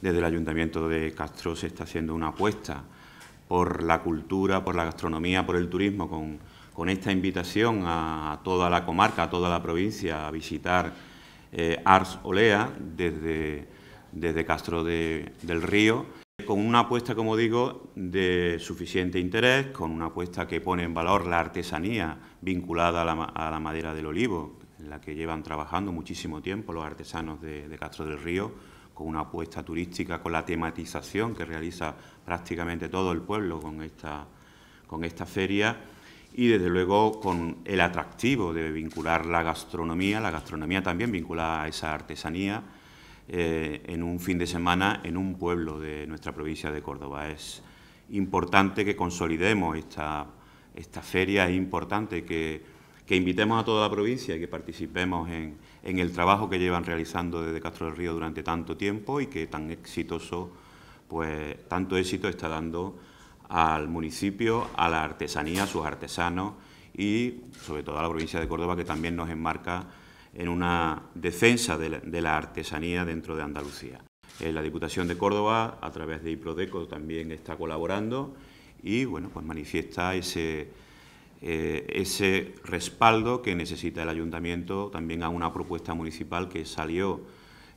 Desde el Ayuntamiento de Castro se está haciendo una apuesta por la cultura, por la gastronomía, por el turismo, con, esta invitación a toda la comarca, a toda la provincia, a visitar eh, Ars Olea desde, desde Castro del Río, con una apuesta, como digo, de suficiente interés, con una apuesta que pone en valor la artesanía vinculada a la, madera del olivo, en la que llevan trabajando muchísimo tiempo los artesanos de Castro del Río, con una apuesta turística, con la tematización que realiza prácticamente todo el pueblo con esta, con esta feria y desde luego con el atractivo de vincular la gastronomía, la gastronomía también vinculada a esa artesanía, eh, en un fin de semana en un pueblo de nuestra provincia de Córdoba. Es importante que consolidemos esta, esta feria, es importante que que invitemos a toda la provincia y que participemos en, el trabajo que llevan realizando desde Castro del Río durante tanto tiempo y que tan exitoso, pues tanto éxito está dando al municipio, a la artesanía, a sus artesanos y sobre todo a la provincia de Córdoba que también nos enmarca en una defensa de la, artesanía dentro de Andalucía. Eh, la Diputación de Córdoba a través de IPRODECO también está colaborando y bueno, pues manifiesta ese eh, ese respaldo que necesita el ayuntamiento también a una propuesta municipal que salió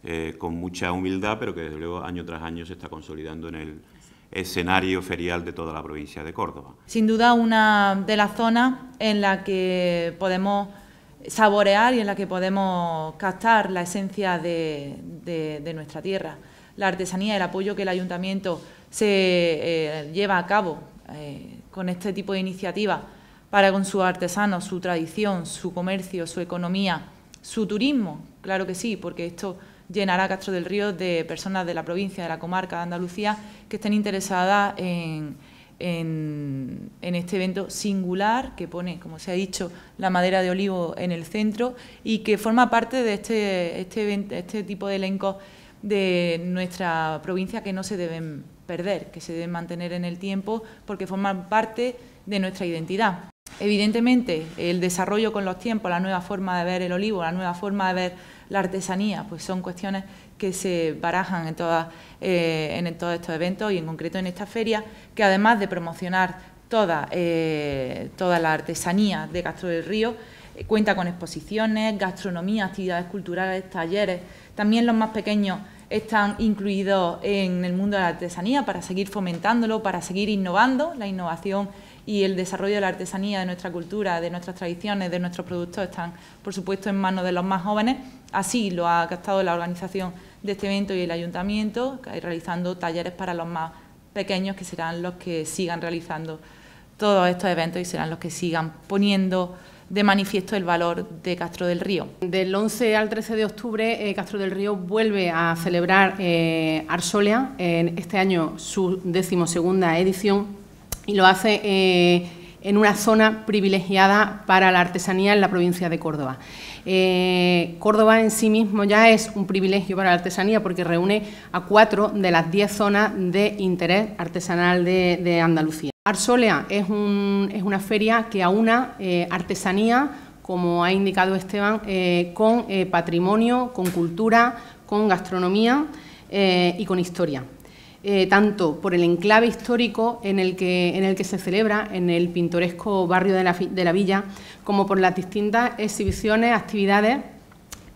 eh, con mucha humildad, pero que desde luego año tras año se está consolidando en el escenario ferial de toda la provincia de Córdoba. Sin duda una de las zonas en la que podemos saborear y en la que podemos captar la esencia de, nuestra tierra. La artesanía, el apoyo que el ayuntamiento se eh, lleva a cabo con este tipo de iniciativas para con sus artesanos, su tradición, su comercio, su economía, su turismo, claro que sí, porque esto llenará Castro del Río de personas de la provincia, de la comarca de Andalucía, que estén interesadas en, este evento singular que pone, como se ha dicho, la madera de olivo en el centro y que forma parte de este, este, este tipo de elenco de nuestra provincia que no se deben perder, que se deben mantener en el tiempo porque forman parte de nuestra identidad. Evidentemente, el desarrollo con los tiempos, la nueva forma de ver el olivo, la nueva forma de ver la artesanía, pues son cuestiones que se barajan en, eh, en, todos estos eventos y en concreto en esta feria, que además de promocionar toda, eh, la artesanía de Castro del Río, eh, cuenta con exposiciones, gastronomía, actividades culturales, talleres. También los más pequeños están incluidos en el mundo de la artesanía para seguir fomentándolo, para seguir innovando. La innovación y el desarrollo de la artesanía, de nuestra cultura, de nuestras tradiciones, de nuestros productos están, por supuesto, en manos de los más jóvenes. Así lo ha captado la organización de este evento y el ayuntamiento, realizando talleres para los más pequeños que serán los que sigan realizando todos estos eventos y serán los que sigan poniendo de manifiesto el valor de Castro del Río. Del 11 al 13 de octubre, eh, Castro del Río vuelve a celebrar eh, ...Arsolea, en este año su decimosegunda edición y lo hace eh, en una zona privilegiada para la artesanía en la provincia de Córdoba. Eh, Córdoba en sí mismo ya es un privilegio para la artesanía porque reúne a cuatro de las diez zonas de interés artesanal de, Andalucía. Arsolea es, una feria que aúna eh, artesanía, como ha indicado Esteban, con patrimonio, con cultura, con gastronomía y con historia. Eh, tanto por el enclave histórico en el, que, se celebra, en el pintoresco barrio de la, villa, como por las distintas exhibiciones, actividades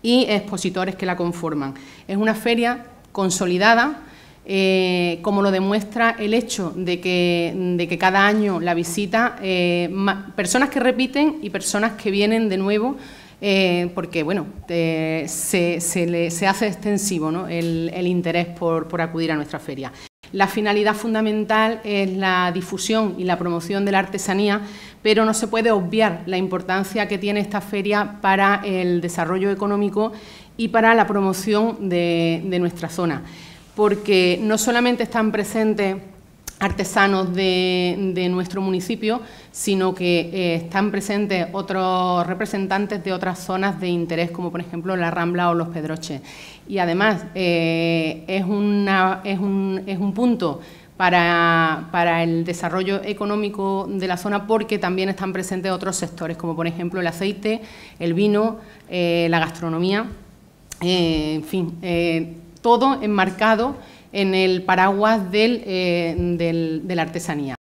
y expositores que la conforman. Es una feria consolidada, eh, como lo demuestra el hecho de que, cada año la visita eh, personas que repiten y personas que vienen de nuevo eh, porque bueno, se, se, le, hace extensivo el, interés por, acudir a nuestra feria. La finalidad fundamental es la difusión y la promoción de la artesanía, pero no se puede obviar la importancia que tiene esta feria para el desarrollo económico y para la promoción de, de nuestra zona, porque no solamente están presentes artesanos de, nuestro municipio, sino que eh, están presentes otros representantes de otras zonas de interés, como por ejemplo la Rambla o los Pedroches. Y además eh, es, es, un, es un punto para, el desarrollo económico de la zona porque también están presentes otros sectores, como por ejemplo el aceite, el vino, eh, la gastronomía, en fin, todo enmarcado en el paraguas eh, de la artesanía.